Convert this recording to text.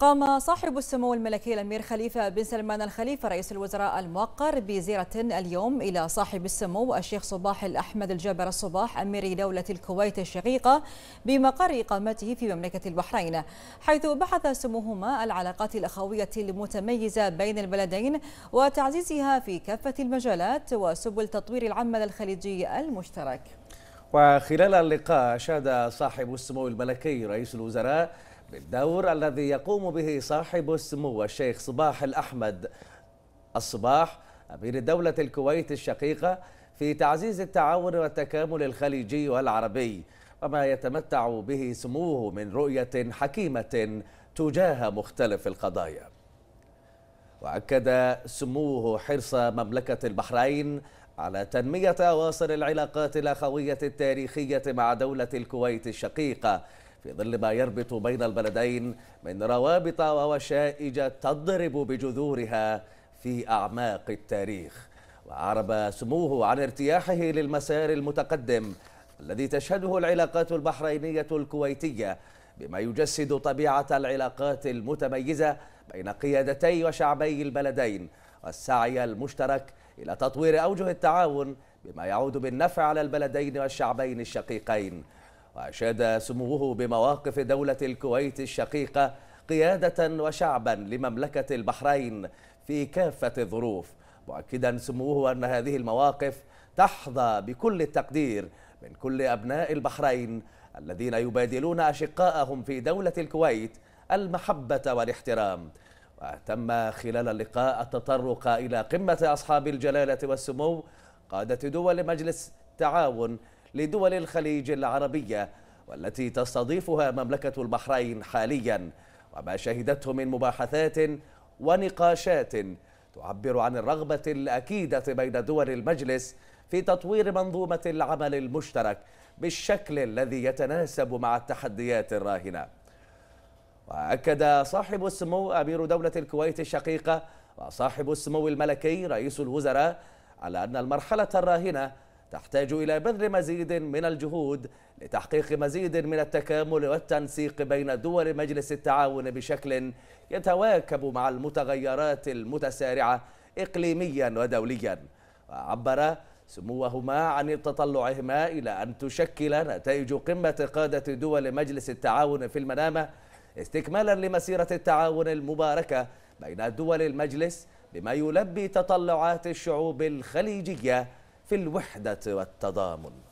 قام صاحب السمو الملكي الأمير خليفة بن سلمان الخليفة رئيس الوزراء الموقر بزيارة اليوم إلى صاحب السمو الشيخ صباح الأحمد الجابر الصباح أمير دولة الكويت الشقيقة بمقر إقامته في مملكة البحرين حيث بحث سموهما العلاقات الأخوية المتميزة بين البلدين وتعزيزها في كافة المجالات وسبل تطوير العمل الخليجي المشترك وخلال اللقاء أشاد صاحب السمو الملكي رئيس الوزراء بالدور الذي يقوم به صاحب السمو الشيخ صباح الأحمد الصباح أمير دولة الكويت الشقيقة في تعزيز التعاون والتكامل الخليجي والعربي وما يتمتع به سموه من رؤية حكيمة تجاه مختلف القضايا وأكد سموه حرص مملكة البحرين على تنمية أواصر العلاقات الأخوية التاريخية مع دولة الكويت الشقيقة في ظل ما يربط بين البلدين من روابط ووشائج تضرب بجذورها في أعماق التاريخ وعرب سموه عن ارتياحه للمسار المتقدم الذي تشهده العلاقات البحرينية الكويتية بما يجسد طبيعة العلاقات المتميزة بين قيادتي وشعبي البلدين والسعي المشترك إلى تطوير أوجه التعاون بما يعود بالنفع على البلدين والشعبين الشقيقين وأشاد سموه بمواقف دولة الكويت الشقيقة قيادة وشعبا لمملكة البحرين في كافة الظروف مؤكدا سموه أن هذه المواقف تحظى بكل التقدير من كل أبناء البحرين الذين يبادلون أشقاءهم في دولة الكويت المحبة والاحترام وتم خلال اللقاء التطرق إلى قمة أصحاب الجلالة والسمو قادة دول مجلس تعاون لدول الخليج العربية والتي تستضيفها مملكة البحرين حاليا وما شهدته من مباحثات ونقاشات تعبر عن الرغبة الأكيدة بين دول المجلس في تطوير منظومة العمل المشترك بالشكل الذي يتناسب مع التحديات الراهنه وأكد صاحب السمو أمير دولة الكويت الشقيقة وصاحب السمو الملكي رئيس الوزراء على أن المرحلة الراهنة تحتاج إلى بذل مزيد من الجهود لتحقيق مزيد من التكامل والتنسيق بين دول مجلس التعاون بشكل يتواكب مع المتغيرات المتسارعة إقليميا ودوليا وعبر سموهما عن تطلعهما إلى أن تشكل نتائج قمة قادة دول مجلس التعاون في المنامة استكمالا لمسيرة التعاون المباركة بين دول المجلس بما يلبي تطلعات الشعوب الخليجية في الوحدة والتضامن